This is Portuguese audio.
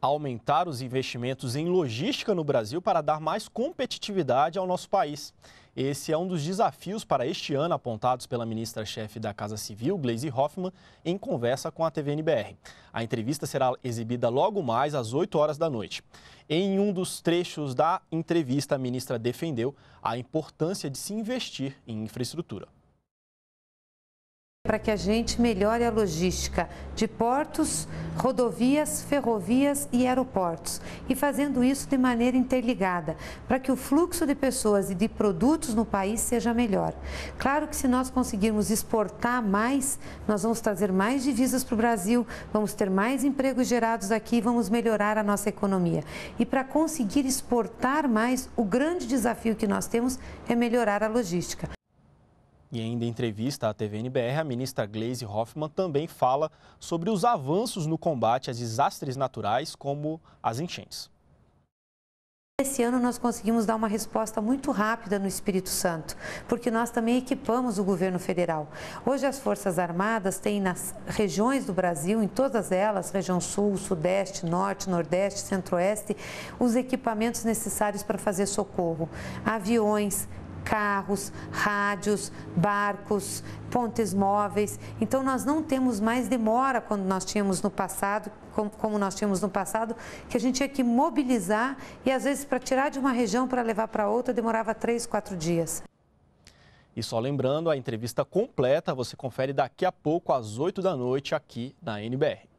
aumentar os investimentos em logística no Brasil para dar mais competitividade ao nosso país. Esse é um dos desafios para este ano apontados pela ministra-chefe da Casa Civil, Gleisi Hoffmann, em conversa com a TVNBR. A entrevista será exibida logo mais às 8 horas da noite. Em um dos trechos da entrevista, a ministra defendeu a importância de se investir em infraestrutura para que a gente melhore a logística de portos, rodovias, ferrovias e aeroportos, e fazendo isso de maneira interligada, para que o fluxo de pessoas e de produtos no país seja melhor. Claro que se nós conseguirmos exportar mais, nós vamos trazer mais divisas para o Brasil, vamos ter mais empregos gerados aqui, vamos melhorar a nossa economia. E para conseguir exportar mais, o grande desafio que nós temos é melhorar a logística. E ainda em entrevista à TVNBR, a ministra Glaise Hoffmann também fala sobre os avanços no combate a desastres naturais, como as enchentes. Esse ano nós conseguimos dar uma resposta muito rápida no Espírito Santo, porque nós também equipamos o governo federal. Hoje as Forças Armadas têm nas regiões do Brasil, em todas elas, região sul, sudeste, norte, nordeste, centro-oeste, os equipamentos necessários para fazer socorro. Aviões, carros, rádios, barcos, pontes móveis. Então nós não temos mais demora quando nós tínhamos no passado, como nós tínhamos no passado, que a gente tinha que mobilizar e às vezes para tirar de uma região para levar para outra demorava três, quatro dias. E só lembrando, a entrevista completa você confere daqui a pouco às 8 da noite aqui na NBR.